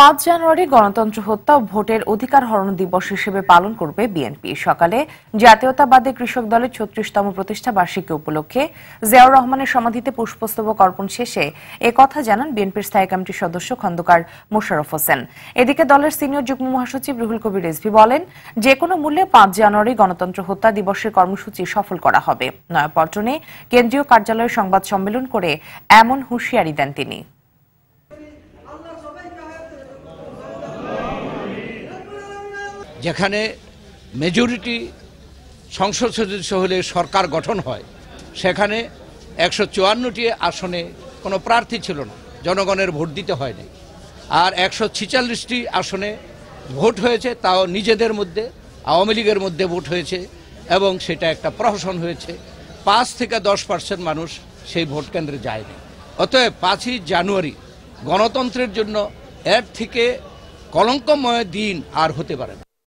পাঁচ জানুয়ারি গণতন্ত্র হত্যা ও ভোটের অধিকার হরণ দিবস হিসেবে পালন করবে বিএনপি সকালে জাতীয়তাবাদী কৃষক দলের ছত্রিশতম প্রতিষ্ঠা বার্ষিকী উপলক্ষে জিয়াউর রহমানের সমাধিতে পুষ্পস্তবক অর্পণ শেষে কথা জানান বিএনপির স্থায়ী কমিটির সদস্য খন্দকার মোশাররফ হোসেন এদিকে দলের সিনিয়র যুগ্ম মহাসচিব রুহুল কবির রেজভি বলেন যে কোনো মূল্যে পাঁচ জানুয়ারি গণতন্ত্র হত্যা দিবসের কর্মসূচি সফল করা হবে নয়াপল্টনে কেন্দ্রীয় কার্যালয়ে সংবাদ সম্মেলন করে এমন হুঁশিয়ারি দেন তিনি যেখানে মেজরিটি সংসদ সদস্য হলে সরকার গঠন হয় সেখানে একশো চুয়ান্নটি আসনে কোনো প্রার্থী ছিল না জনগণের ভোট দিতে হয়নি আর একশো ছিচাল্লিশটি আসনে ভোট হয়েছে তাও নিজেদের মধ্যে আওয়ামী লীগের মধ্যে ভোট হয়েছে এবং সেটা একটা প্রহসন হয়েছে পাঁচ থেকে দশ পার্সেন্ট মানুষ সেই ভোট কেন্দ্রে যায়নি অতএব পাঁচই জানুয়ারি গণতন্ত্রের জন্য এর থেকে কলঙ্কময় দিন আর হতে পারে না